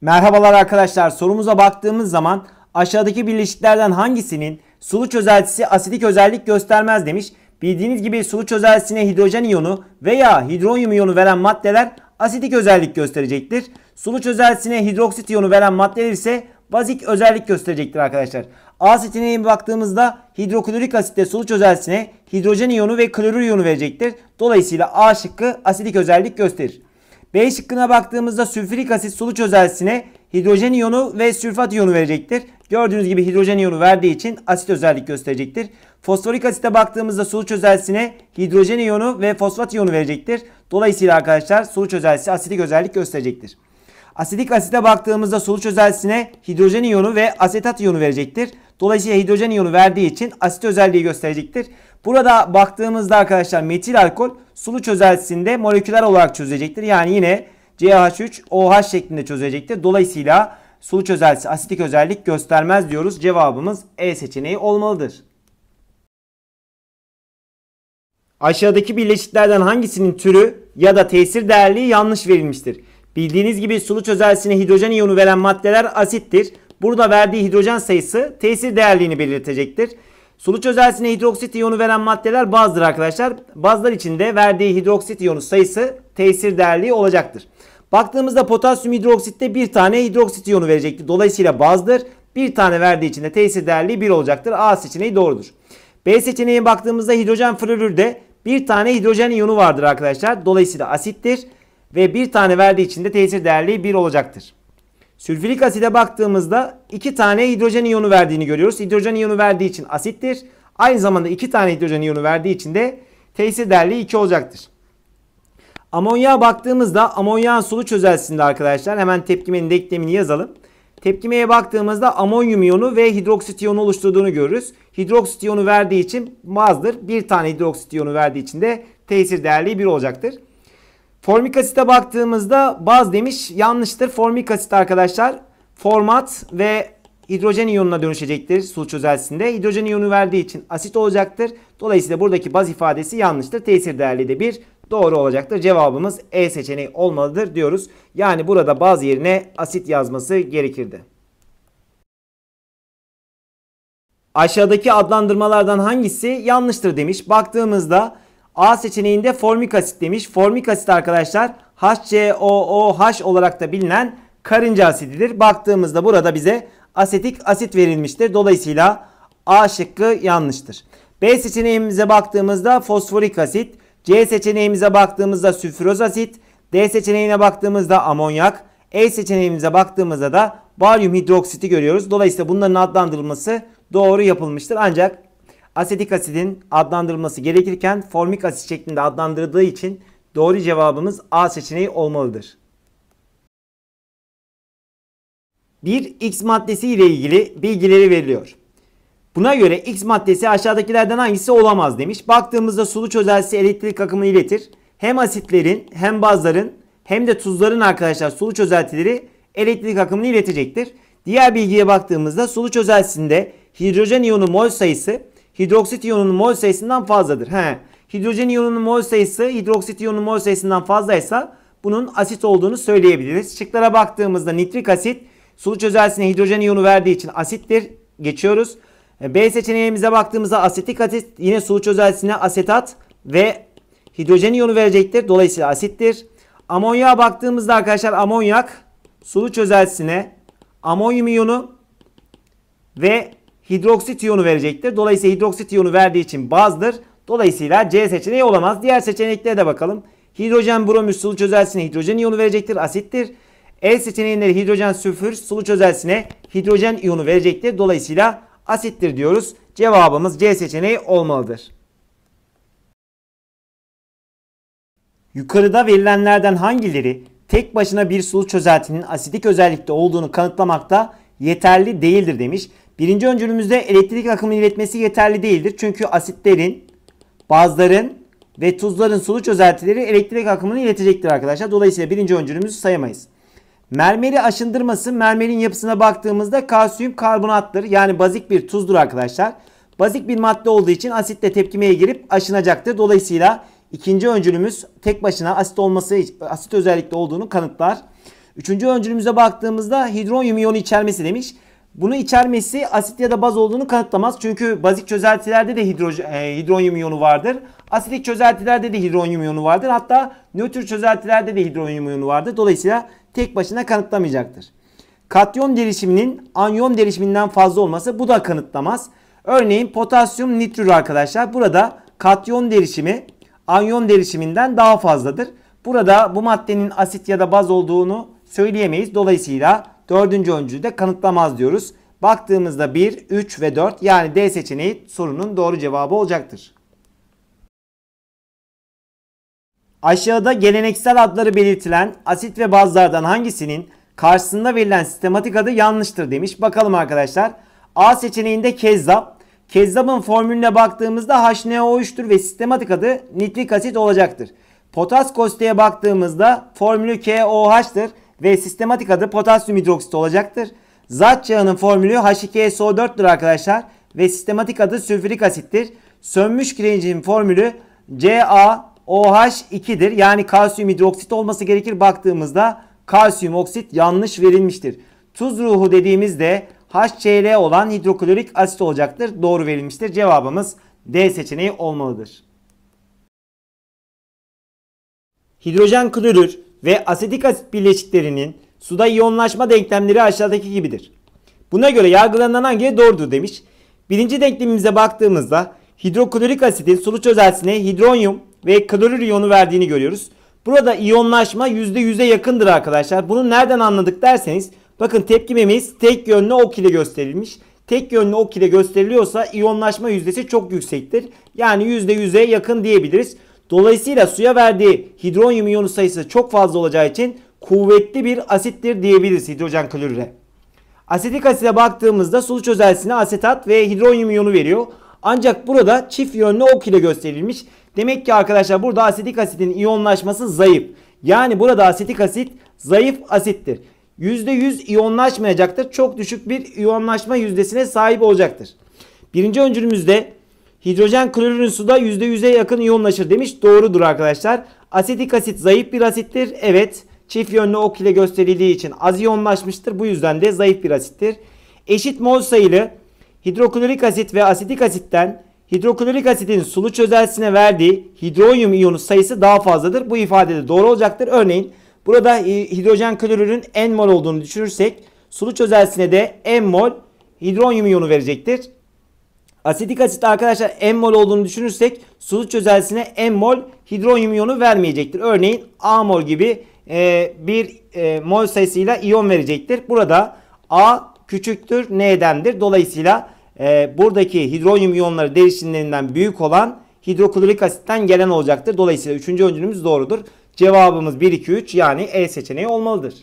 Merhabalar arkadaşlar sorumuza baktığımız zaman aşağıdaki birleşiklerden hangisinin sulu çözeltisi asidik özellik göstermez demiş. Bildiğiniz gibi sulu çözeltisine hidrojen iyonu veya hidronyum iyonu veren maddeler asidik özellik gösterecektir. Sulu çözeltisine hidroksit iyonu veren maddeler ise bazik özellik gösterecektir arkadaşlar. A baktığımızda hidroklorik asitte sulu çözeltisine hidrojen iyonu ve klorür iyonu verecektir. Dolayısıyla A şıkkı asidik özellik gösterir. B şıkkına baktığımızda sülfürik asit sulu çözelsine hidrojen iyonu ve sülfat iyonu verecektir. Gördüğünüz gibi hidrojen iyonu verdiği için asit özellik gösterecektir. Fosforik asite baktığımızda sulu çözelsine hidrojen iyonu ve fosfat iyonu verecektir. Dolayısıyla arkadaşlar sulu çözelsi asitik özellik gösterecektir. Asitik asite baktığımızda sulu çözelsine hidrojen iyonu ve asetat iyonu verecektir. Dolayısıyla hidrojen iyonu verdiği için asit özelliği gösterecektir. Burada baktığımızda arkadaşlar metil alkol sulu çözeltisinde moleküler olarak çözecektir. Yani yine CH3OH şeklinde çözecektir. Dolayısıyla sulu çözeltisi asitik özellik göstermez diyoruz. Cevabımız E seçeneği olmalıdır. Aşağıdaki birleşiklerden hangisinin türü ya da tesir değerliği yanlış verilmiştir? Bildiğiniz gibi sulu çözeltisine hidrojen iyonu veren maddeler asittir. Burada verdiği hidrojen sayısı tesir değerliğini belirtecektir. Suluç özelliğine hidroksit iyonu veren maddeler bazdır arkadaşlar. Bazlar içinde verdiği hidroksit iyonu sayısı tesir değerliği olacaktır. Baktığımızda potasyum hidroksitte bir tane hidroksit iyonu verecekti. Dolayısıyla bazdır. Bir tane verdiği için de tesir değerliği 1 olacaktır. A seçeneği doğrudur. B seçeneğine baktığımızda hidrojen florürde bir tane hidrojen iyonu vardır arkadaşlar. Dolayısıyla asittir ve bir tane verdiği için de tesir değerliği 1 olacaktır. Sülfürik aside baktığımızda iki tane hidrojen iyonu verdiğini görüyoruz. Hidrojen iyonu verdiği için asittir. Aynı zamanda iki tane hidrojen iyonu verdiği için de tesir değerliği 2 olacaktır. Amonya baktığımızda amonyağın sulu çözelsinde arkadaşlar hemen tepkimenin denklemini yazalım. Tepkimeye baktığımızda amonyum iyonu ve hidroksit iyonu oluşturduğunu görürüz. Hidroksit iyonu verdiği için bazdır. Bir tane hidroksit iyonu verdiği için de tesir değerliği 1 olacaktır. Formik asite baktığımızda baz demiş yanlıştır. Formik asit arkadaşlar format ve hidrojen iyonuna dönüşecektir su çözelsinde. Hidrojen iyonu verdiği için asit olacaktır. Dolayısıyla buradaki baz ifadesi yanlıştır. Tesir değerli de bir doğru olacaktır. Cevabımız E seçeneği olmalıdır diyoruz. Yani burada baz yerine asit yazması gerekirdi. Aşağıdaki adlandırmalardan hangisi yanlıştır demiş. Baktığımızda A seçeneğinde formik asit demiş. Formik asit arkadaşlar HCOOH olarak da bilinen karınca asididir. Baktığımızda burada bize asetik asit verilmiştir. Dolayısıyla A şıkkı yanlıştır. B seçeneğimize baktığımızda fosforik asit, C seçeneğimize baktığımızda sülfüroz asit, D seçeneğine baktığımızda amonyak, E seçeneğimize baktığımızda da baryum hidroksiti görüyoruz. Dolayısıyla bunların adlandırılması doğru yapılmıştır. Ancak asetik asidin adlandırılması gerekirken formik asit şeklinde adlandırıldığı için doğru cevabımız A seçeneği olmalıdır. Bir X maddesi ile ilgili bilgileri veriliyor. Buna göre X maddesi aşağıdakilerden hangisi olamaz demiş. Baktığımızda sulu çözeltisi elektrik akımını iletir. Hem asitlerin hem bazların hem de tuzların arkadaşlar sulu çözeltileri elektrik akımını iletecektir. Diğer bilgiye baktığımızda sulu çözeltisinde hidrojen iyonu mol sayısı hidroksit iyonunun mol sayısından fazladır. He. Hidrojen iyonunun mol sayısı hidroksit iyonunun mol sayısından fazlaysa bunun asit olduğunu söyleyebiliriz. Şıklara baktığımızda nitrik asit sulu çözelsine hidrojen iyonu verdiği için asittir. Geçiyoruz. E, B seçeneğimize baktığımızda asetik asit yine sulu çözelsine asetat ve hidrojen iyonu verecektir. Dolayısıyla asittir. Amonyağa baktığımızda arkadaşlar amonyak sulu çözelsine amonyum iyonu ve hidroksit iyonu verecektir. Dolayısıyla hidroksit iyonu verdiği için bazdır. Dolayısıyla C seçeneği olamaz. Diğer seçeneklere de bakalım. Hidrojen bromür sulu çözelsine hidrojen iyonu verecektir. Asittir. E seçeneğinde hidrojen sülfür sulu çözelsine hidrojen iyonu verecektir. Dolayısıyla asittir diyoruz. Cevabımız C seçeneği olmalıdır. Yukarıda verilenlerden hangileri tek başına bir sulu çözeltinin asidik özellikte olduğunu kanıtlamakta yeterli değildir demiş. Birinci öncülümüzde elektrik akımını iletmesi yeterli değildir. Çünkü asitlerin, bazların ve tuzların sulu çözeltileri elektrik akımını iletecektir arkadaşlar. Dolayısıyla birinci öncülümüzü sayamayız. Mermeri aşındırması mermerin yapısına baktığımızda kalsiyum karbonattır. Yani bazik bir tuzdur arkadaşlar. Bazik bir madde olduğu için asitle tepkimeye girip aşınacaktır. Dolayısıyla ikinci öncülümüz tek başına asit olması asit özellikle olduğunu kanıtlar. Üçüncü öncülümüze baktığımızda hidronyum iyonu içermesi demiş. Bunu içermesi asit ya da baz olduğunu kanıtlamaz. Çünkü bazik çözeltilerde de hidro, e, hidronyum iyonu vardır. Asitik çözeltilerde de hidronyum iyonu vardır. Hatta nötr çözeltilerde de hidronyum iyonu vardır. Dolayısıyla tek başına kanıtlamayacaktır. Katyon derişiminin anyon derişiminden fazla olması bu da kanıtlamaz. Örneğin potasyum nitrür arkadaşlar burada katyon derişimi anyon derişiminden daha fazladır. Burada bu maddenin asit ya da baz olduğunu söyleyemeyiz. Dolayısıyla dördüncü oyuncuyu da kanıtlamaz diyoruz. Baktığımızda 1, 3 ve 4 yani D seçeneği sorunun doğru cevabı olacaktır. Aşağıda geleneksel adları belirtilen asit ve bazlardan hangisinin karşısında verilen sistematik adı yanlıştır demiş. Bakalım arkadaşlar. A seçeneğinde kezzap. Kezzabın formülüne baktığımızda HNO3'tür ve sistematik adı nitrik asit olacaktır. Potas kosteye baktığımızda formülü KOH'tır ve sistematik adı potasyum hidroksit olacaktır. Zat çağının formülü H2SO4'tür arkadaşlar ve sistematik adı sülfürik asittir. Sönmüş kirencin formülü CaOH2'dir. Yani kalsiyum hidroksit olması gerekir. Baktığımızda kalsiyum oksit yanlış verilmiştir. Tuz ruhu dediğimizde HCl olan hidroklorik asit olacaktır. Doğru verilmiştir. Cevabımız D seçeneği olmalıdır. Hidrojen klorür ve asetik asit bileşiklerinin suda iyonlaşma denklemleri aşağıdaki gibidir. Buna göre yargılanan hangi doğrudur demiş. Birinci denklemimize baktığımızda hidroklorik asitin sulu çözeltisine hidronyum ve klorür iyonu verdiğini görüyoruz. Burada iyonlaşma %100'e yakındır arkadaşlar. Bunu nereden anladık derseniz bakın tepkimemiz tek yönlü ok ile gösterilmiş. Tek yönlü ok ile gösteriliyorsa iyonlaşma yüzdesi çok yüksektir. Yani %100'e yakın diyebiliriz. Dolayısıyla suya verdiği hidronyum iyonu sayısı çok fazla olacağı için kuvvetli bir asittir diyebiliriz hidrojen klorüre. Asetik asite baktığımızda sulu çözelsine asetat ve hidronyum iyonu veriyor. Ancak burada çift yönlü ok ile gösterilmiş. Demek ki arkadaşlar burada asetik asitin iyonlaşması zayıf. Yani burada asetik asit zayıf asittir. %100 iyonlaşmayacaktır. Çok düşük bir iyonlaşma yüzdesine sahip olacaktır. Birinci öncülümüzde Hidrojen klorürün suda %100'e yakın iyonlaşır demiş. Doğrudur arkadaşlar. Asetik asit zayıf bir asittir. Evet. Çift yönlü ok ile gösterildiği için az iyonlaşmıştır. Bu yüzden de zayıf bir asittir. Eşit mol sayılı hidroklorik asit ve asetik asitten hidroklorik asitin sulu çözelsine verdiği hidronyum iyonu sayısı daha fazladır. Bu ifade de doğru olacaktır. Örneğin burada e, hidrojen klorürün n mol olduğunu düşünürsek sulu çözelsine de n mol hidronyum iyonu verecektir. Asetik asit arkadaşlar en mol olduğunu düşünürsek sulu çözelsine en mol hidronyum iyonu vermeyecektir. Örneğin A mol gibi e, bir e, mol sayısıyla iyon verecektir. Burada A küçüktür N'dendir. Dolayısıyla e, buradaki hidronyum iyonları derişimlerinden büyük olan hidroklorik asitten gelen olacaktır. Dolayısıyla 3. öncülümüz doğrudur. Cevabımız 1, 2, 3 yani E seçeneği olmalıdır.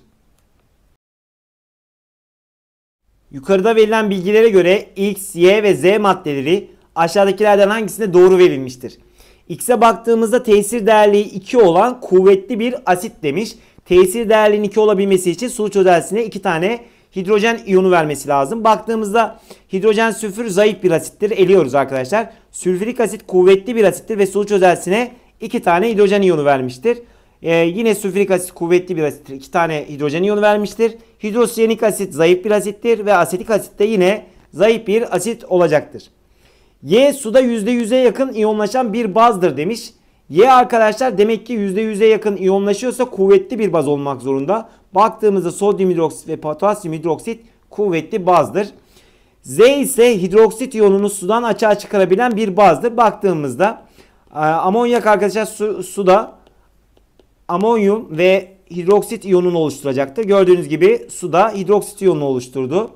Yukarıda verilen bilgilere göre X, Y ve Z maddeleri aşağıdakilerden hangisinde doğru verilmiştir? X'e baktığımızda tesir değerliği 2 olan kuvvetli bir asit demiş. Tesir değerliğinin 2 olabilmesi için su çözeltisine 2 tane hidrojen iyonu vermesi lazım. Baktığımızda hidrojen sülfür zayıf bir asittir. Eliyoruz arkadaşlar. Sülfürik asit kuvvetli bir asittir ve su çözeltisine 2 tane hidrojen iyonu vermiştir. Ee, yine sülfürik asit kuvvetli bir asittir. İki tane hidrojen iyonu vermiştir. Hidrosiyanik asit zayıf bir asittir ve asetik asit de yine zayıf bir asit olacaktır. Y suda %100'e yakın iyonlaşan bir bazdır demiş. Y arkadaşlar demek ki %100'e yakın iyonlaşıyorsa kuvvetli bir baz olmak zorunda. Baktığımızda sodyum hidroksit ve potasyum hidroksit kuvvetli bazdır. Z ise hidroksit iyonunu sudan açığa çıkarabilen bir bazdır. Baktığımızda e, amonyak arkadaşlar su, suda amonyum ve hidroksit iyonunu oluşturacaktır. Gördüğünüz gibi suda hidroksit iyonunu oluşturdu.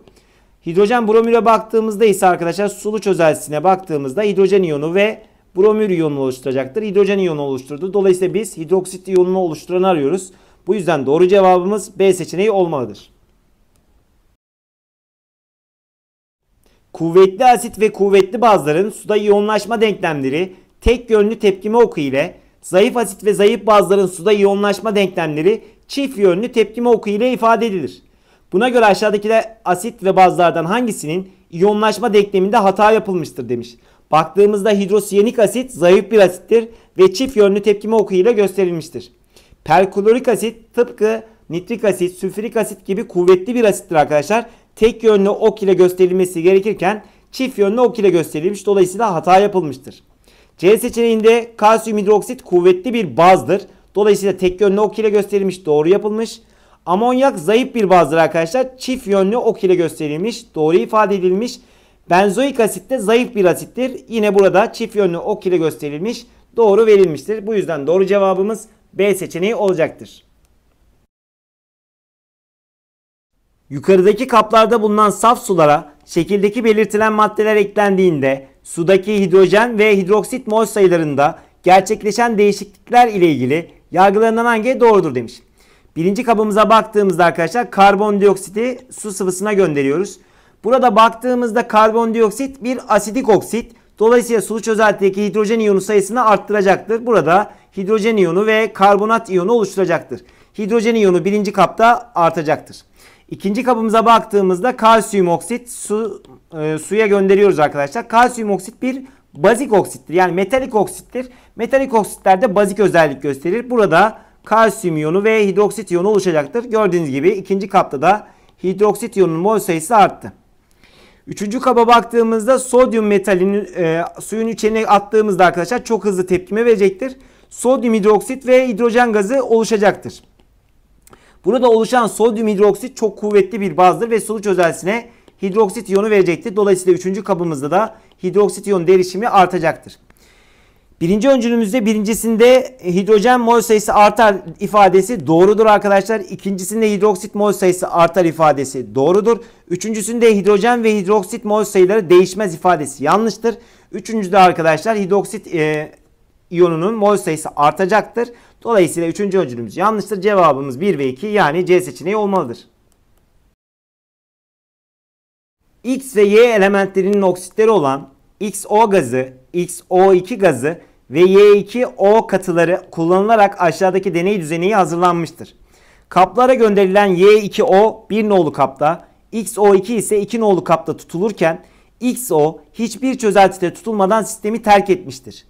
Hidrojen bromüre baktığımızda ise arkadaşlar sulu çözeltisine baktığımızda hidrojen iyonu ve bromür iyonunu oluşturacaktır. Hidrojen iyonu oluşturdu. Dolayısıyla biz hidroksit iyonunu oluşturanı arıyoruz. Bu yüzden doğru cevabımız B seçeneği olmalıdır. Kuvvetli asit ve kuvvetli bazların suda iyonlaşma denklemleri tek yönlü tepkime oku ile Zayıf asit ve zayıf bazların suda iyonlaşma denklemleri çift yönlü tepkime oku ile ifade edilir. Buna göre aşağıdakiler asit ve bazlardan hangisinin iyonlaşma denkleminde hata yapılmıştır demiş. Baktığımızda hidrosiyenik asit zayıf bir asittir ve çift yönlü tepkime oku ile gösterilmiştir. Perklorik asit tıpkı nitrik asit, sülfürik asit gibi kuvvetli bir asittir arkadaşlar. Tek yönlü ok ile gösterilmesi gerekirken çift yönlü ok ile gösterilmiş. Dolayısıyla hata yapılmıştır. C seçeneğinde kalsiyum hidroksit kuvvetli bir bazdır. Dolayısıyla tek yönlü ok ile gösterilmiş doğru yapılmış. Amonyak zayıf bir bazdır arkadaşlar. Çift yönlü ok ile gösterilmiş doğru ifade edilmiş. Benzoik asit de zayıf bir asittir. Yine burada çift yönlü ok ile gösterilmiş doğru verilmiştir. Bu yüzden doğru cevabımız B seçeneği olacaktır. Yukarıdaki kaplarda bulunan saf sulara şekildeki belirtilen maddeler eklendiğinde sudaki hidrojen ve hidroksit mol sayılarında gerçekleşen değişiklikler ile ilgili yargılarından hangi doğrudur demiş. Birinci kabımıza baktığımızda arkadaşlar karbondioksiti su sıvısına gönderiyoruz. Burada baktığımızda karbondioksit bir asidik oksit. Dolayısıyla sulu çözeltideki hidrojen iyonu sayısını arttıracaktır. Burada hidrojen iyonu ve karbonat iyonu oluşturacaktır. Hidrojen iyonu birinci kapta artacaktır. İkinci kabımıza baktığımızda kalsiyum oksit su, e, suya gönderiyoruz arkadaşlar. Kalsiyum oksit bir bazik oksittir. Yani metalik oksittir. Metalik oksitlerde bazik özellik gösterir. Burada kalsiyum iyonu ve hidroksit iyonu oluşacaktır. Gördüğünüz gibi ikinci kapta da hidroksit iyonunun mol sayısı arttı. Üçüncü kaba baktığımızda sodyum metalini e, suyun içine attığımızda arkadaşlar çok hızlı tepkime verecektir. Sodyum hidroksit ve hidrojen gazı oluşacaktır. Burada oluşan sodyum hidroksit çok kuvvetli bir bazdır ve sulu çözelsine hidroksit iyonu verecektir. Dolayısıyla 3. kabımızda da hidroksit iyon derişimi artacaktır. Birinci öncülümüzde birincisinde hidrojen mol sayısı artar ifadesi doğrudur arkadaşlar. İkincisinde hidroksit mol sayısı artar ifadesi doğrudur. Üçüncüsünde hidrojen ve hidroksit mol sayıları değişmez ifadesi yanlıştır. Üçüncüde arkadaşlar hidroksit e, iyonunun mol sayısı artacaktır. Dolayısıyla 3. öncülümüz yanlıştır. Cevabımız 1 ve 2 yani C seçeneği olmalıdır. X ve Y elementlerinin oksitleri olan XO gazı, XO2 gazı ve Y2O katıları kullanılarak aşağıdaki deney düzeni hazırlanmıştır. Kaplara gönderilen Y2O 1 nolu kapta, XO2 ise 2 nolu kapta tutulurken XO hiçbir çözeltide tutulmadan sistemi terk etmiştir.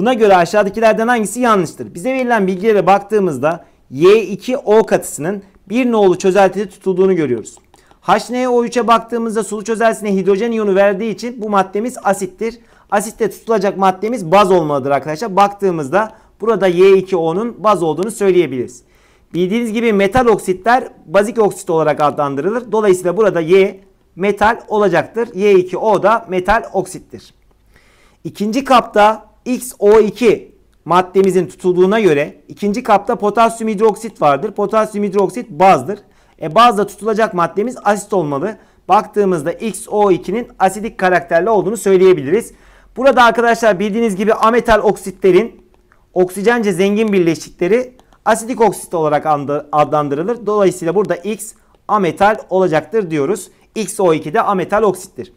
Buna göre aşağıdakilerden hangisi yanlıştır? Bize verilen bilgilere baktığımızda Y2O katısının bir nolu çözeltide tutulduğunu görüyoruz. HNO3'e baktığımızda sulu çözeltisine hidrojen iyonu verdiği için bu maddemiz asittir. Asitte tutulacak maddemiz baz olmalıdır arkadaşlar. Baktığımızda burada Y2O'nun baz olduğunu söyleyebiliriz. Bildiğiniz gibi metal oksitler bazik oksit olarak adlandırılır. Dolayısıyla burada Y metal olacaktır. Y2O da metal oksittir. İkinci kapta XO2 maddemizin tutulduğuna göre ikinci kapta potasyum hidroksit vardır. Potasyum hidroksit bazdır. E bazda tutulacak maddemiz asit olmalı. Baktığımızda XO2'nin asidik karakterli olduğunu söyleyebiliriz. Burada arkadaşlar bildiğiniz gibi ametal oksitlerin oksijence zengin birleşikleri asidik oksit olarak adlandırılır. Dolayısıyla burada X ametal olacaktır diyoruz. XO2 de ametal oksittir.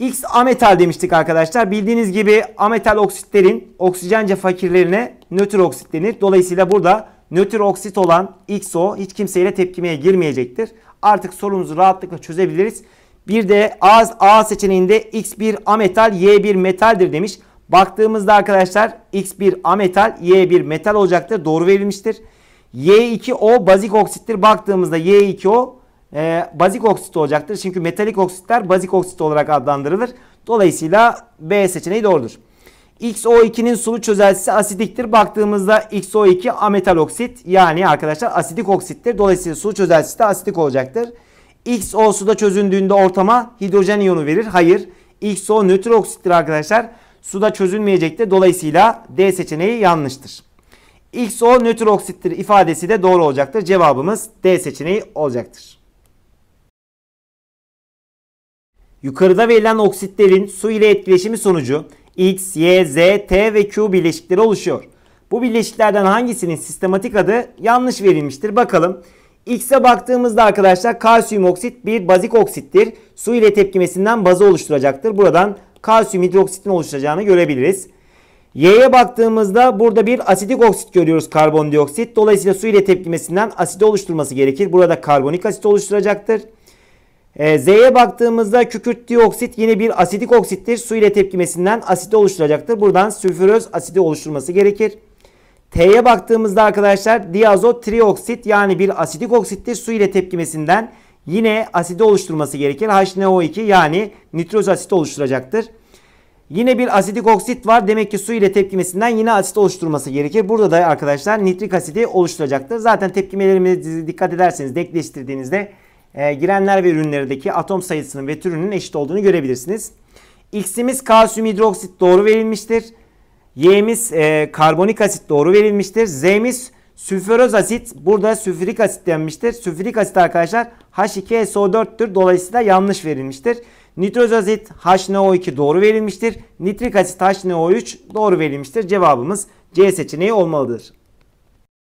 X ametal demiştik arkadaşlar. Bildiğiniz gibi ametal oksitlerin oksijence fakirlerine nötr oksit denir. Dolayısıyla burada nötr oksit olan XO hiç kimseyle tepkimeye girmeyecektir. Artık sorunuzu rahatlıkla çözebiliriz. Bir de A, A seçeneğinde X1 ametal Y1 metaldir demiş. Baktığımızda arkadaşlar X1 ametal Y1 metal olacaktır. Doğru verilmiştir. Y2O bazik oksittir. Baktığımızda Y2O e, bazik oksit olacaktır. Çünkü metalik oksitler bazik oksit olarak adlandırılır. Dolayısıyla B seçeneği doğrudur. XO2'nin sulu çözeltisi asidiktir. Baktığımızda XO2 ametal oksit yani arkadaşlar asidik oksittir. Dolayısıyla sulu çözeltisi de asitik olacaktır. XO suda çözündüğünde ortama hidrojen iyonu verir. Hayır. XO nötr oksittir arkadaşlar. Suda çözülmeyecektir. Dolayısıyla D seçeneği yanlıştır. XO nötr oksittir ifadesi de doğru olacaktır. Cevabımız D seçeneği olacaktır. Yukarıda verilen oksitlerin su ile etkileşimi sonucu X, Y, Z, T ve Q bileşikleri oluşuyor. Bu bileşiklerden hangisinin sistematik adı yanlış verilmiştir bakalım. X'e baktığımızda arkadaşlar kalsiyum oksit bir bazik oksittir. Su ile tepkimesinden bazı oluşturacaktır. Buradan kalsiyum hidroksitin oluşacağını görebiliriz. Y'ye baktığımızda burada bir asitik oksit görüyoruz karbondioksit. Dolayısıyla su ile tepkimesinden asidi oluşturması gerekir. Burada karbonik asit oluşturacaktır. E, Z'ye baktığımızda kükürt dioksit yine bir asidik oksittir. Su ile tepkimesinden asiti oluşturacaktır. Buradan sülfüröz asidi oluşturması gerekir. T'ye baktığımızda arkadaşlar diazot trioksit yani bir asidik oksittir. Su ile tepkimesinden yine asidi oluşturması gerekir. HNO2 yani nitroz asidi oluşturacaktır. Yine bir asidik oksit var. Demek ki su ile tepkimesinden yine asit oluşturması gerekir. Burada da arkadaşlar nitrik asidi oluşturacaktır. Zaten tepkimelerimizi dikkat ederseniz denkleştirdiğinizde e, girenler ve ürünlerdeki atom sayısının ve türünün eşit olduğunu görebilirsiniz. X'imiz kalsiyum hidroksit doğru verilmiştir. Y'miz e, karbonik asit doğru verilmiştir. Z'miz sülfüroz asit. Burada sülfürik asit denmiştir. Sülfürik asit arkadaşlar H2SO4'tür. Dolayısıyla yanlış verilmiştir. Nitroz asit HNO2 doğru verilmiştir. Nitrik asit HNO3 doğru verilmiştir. Cevabımız C seçeneği olmalıdır.